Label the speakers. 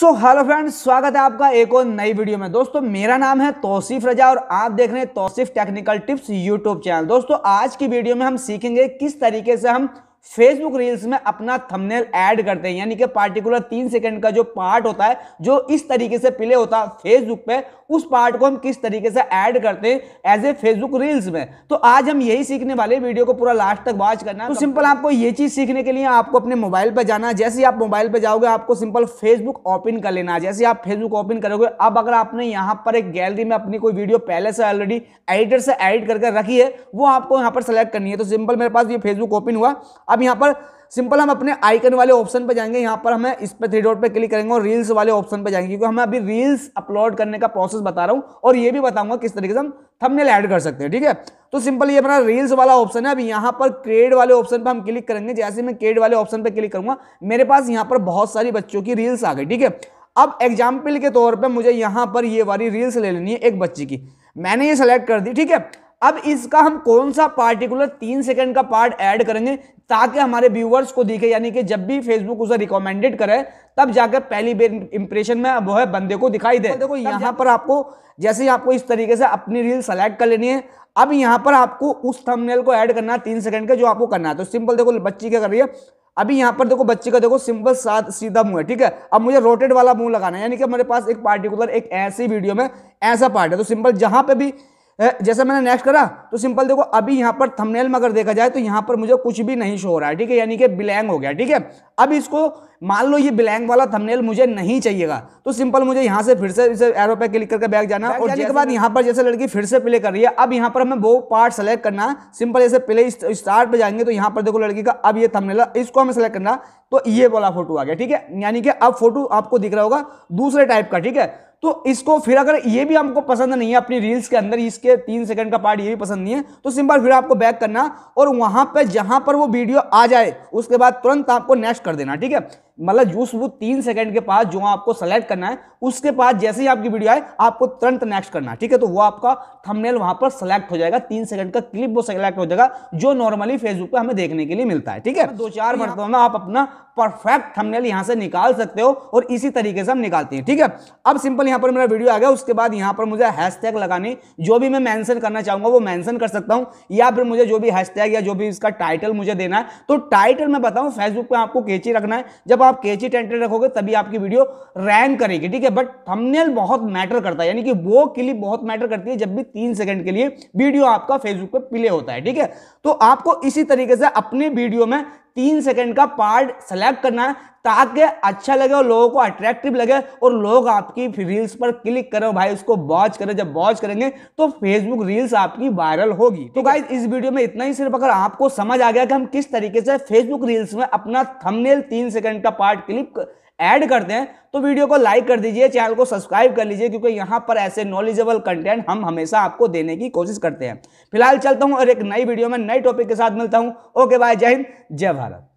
Speaker 1: So hello friends स्वागत है आपका एक और नई वीडियो में दोस्तों मेरा नाम है तौसीफ रजा और आप देख रहे हैं Tauseef technical tips YouTube channel दोस्तों आज की वीडियो में हम सीखेंगे किस तरीके से हम फेसबुक रील्स में अपना थंबनेल ऐड करते हैं यानी कि पार्टिकुलर तीन सेकंड का जो पार्ट होता है जो इस तरीके से प्ले होता है फेसबुक पे उस पार्ट को हम किस तरीके से ऐड करते हैं एज ए फेसबुक रील्स में तो आज हम यही सीखने वाले वीडियो को पूरा लास्ट तक वॉच करना तो सिंपल आपको ये चीज सीखने के लिए आपको अपने मोबाइल पर जाना जैसे ही आप मोबाइल पर जाओगे आपको सिंपल फेसबुक ओपन कर लेना जैसे आप फेसबुक ओपन करोगे अब अगर आपने यहाँ पर एक गैलरी में अपनी कोई वीडियो पहले से ऑलरेडी एडिटर से एडिट करके रखी है वो आपको यहाँ पर सेलेक्ट करनी है तो सिंपल मेरे पास ये फेसबुक ओपन हुआ अब यहाँ पर सिंपल हम अपने आइकन वाले ऑप्शन पर जाएंगे यहाँ पर हमें इस पर थ्री डॉट पे क्लिक करेंगे और रील्स वाले ऑप्शन पे जाएंगे क्योंकि हमें अभी रील्स अपलोड करने का प्रोसेस बता रहा हूँ और ये भी बताऊंगा किस तरीके से हम थंबनेल ऐड कर सकते हैं ठीक है तो सिंपल ये अपना रील्स वाला ऑप्शन है अब यहाँ पर क्रेड वाले ऑप्शन पर हम क्लिक करेंगे जैसे मैं क्रेड वाले ऑप्शन पर क्लिक करूंगा मेरे पास यहाँ पर बहुत सारी बच्चों की रील्स आ गई ठीक है अब एग्जाम्पल के तौर पर मुझे यहाँ पर ये वाली रील्स ले लेनी है एक बच्चे की मैंने ये सेलेक्ट कर दी ठीक है अब इसका हम कौन सा पार्टिकुलर तीन सेकंड का पार्ट ऐड करेंगे ताकि हमारे व्यूवर्स को दिखे यानी कि जब भी फेसबुक उसे रिकमेंडेड करे तब जाकर पहली बेर इंप्रेशन में वो है बंदे को दिखाई दे देखो यहां पर आपको जैसे आपको इस तरीके से अपनी रील सेलेक्ट कर लेनी है अब यहां पर आपको उस थंबनेल को ऐड करना है तीन सेकंड का जो आपको करना है तो सिंपल देखो बच्ची क्या कर रही है अभी यहाँ पर देखो बच्चे का देखो सिंपल साथ सीधा मुंह है ठीक है अब मुझे रोटेड वाला मुंह लगाना है यानी कि हमारे पास एक पार्टिकुलर एक ऐसी वीडियो में ऐसा पार्ट है तो सिंपल जहां पे भी जैसे मैंने नेक्स्ट करा तो सिंपल देखो अभी यहाँ पर थंबनेल में अगर देखा जाए तो यहां पर मुझे कुछ भी नहीं शो हो रहा है ठीक है यानी कि ब्लैंक हो गया ठीक है अब इसको मान लो ये ब्लैंक वाला थंबनेल मुझे नहीं चाहिएगा तो सिंपल मुझे यहाँ से फिर से इसे एरो पे क्लिक करके बैक जाना और जाने के बाद यहाँ पर जैसे लड़की फिर से प्ले कर रही है अब यहां पर हमें वो पार्ट सेलेक्ट करना सिंपल जैसे प्ले स्टार्ट पे जाएंगे तो यहां पर देखो लड़की का अब ये थंबनेल इसको हमें सेलेक्ट करना तो ये वाला फोटो आ गया ठीक है यानी कि अब फोटो आपको दिख रहा होगा दूसरे टाइप का ठीक है तो इसको फिर अगर ये भी हमको पसंद नहीं है अपनी रील्स के अंदर इसके तीन सेकंड का पार्ट ये भी पसंद नहीं है तो सिंपल फिर आपको बैक करना और वहां पर जहां पर वो वीडियो आ जाए उसके बाद तुरंत आपको नेक्स्ट कर देना ठीक है मतलब जूस वो तीन सेकंड के पास जो आपको सेलेक्ट करना है उसके पास जैसे ही आपकी वीडियो आए आपको तुरंत नेक्स्ट करना है ठीक है तो वो आपका थंबनेल वहां पर सेलेक्ट हो जाएगा तीन सेकंड का क्लिप वो सेलेक्ट हो जाएगा जो नॉर्मली फेसबुक पे हमें देखने के लिए मिलता है ठीक है दो चार हाँ। मरतों में आप अपना परफेक्ट थमनेल यहां से निकाल सकते हो और इसी तरीके से हम निकालते हैं ठीक है अब सिंपल यहां पर मेरा वीडियो आ गया उसके बाद यहां पर मुझे हैशटैग लगाने जो भी मैं मेंशन करना चाहूंगा वो मेंशन कर सकता हूं या फिर मुझे जो भी हैशटैग या जो भी इसका टाइटल मुझे देना है तो टाइटल मैं बताऊं फेसबुक पे आपको कैची रखना है जब आप आप कैची टेंटेड रखोगे तभी आपकी वीडियो रैंक करेगी ठीक है बट थंबनेल बहुत मैटर करता है यानी कि वो क्लिप बहुत मैटर करती है जब भी तीन सेकंड के लिए वीडियो आपका फेसबुक पे प्ले होता है ठीक है तो आपको इसी तरीके से अपने वीडियो में तीन सेकंड का पार्ट सेलेक्ट करना है ताकि अच्छा लगे और लोगों को अट्रैक्टिव लगे और लोग आपकी रील्स पर क्लिक करें भाई उसको वॉच करें जब वॉच करेंगे तो फेसबुक रील्स आपकी वायरल होगी तो गाइज इस वीडियो में इतना ही सिर्फ अगर आपको समझ आ गया कि हम किस तरीके से फेसबुक रील्स में अपना थंबनेल तीन सेकंड का पार्ट क्लिक ऐड करते हैं तो वीडियो को लाइक कर दीजिए चैनल को सब्सक्राइब कर लीजिए क्योंकि यहाँ पर ऐसे नॉलेजेबल कंटेंट हम हमेशा आपको देने की कोशिश करते हैं फिलहाल चलता हूँ और एक नई वीडियो में नए टॉपिक के साथ मिलता हूँ ओके बाय जय हिंद जय भारत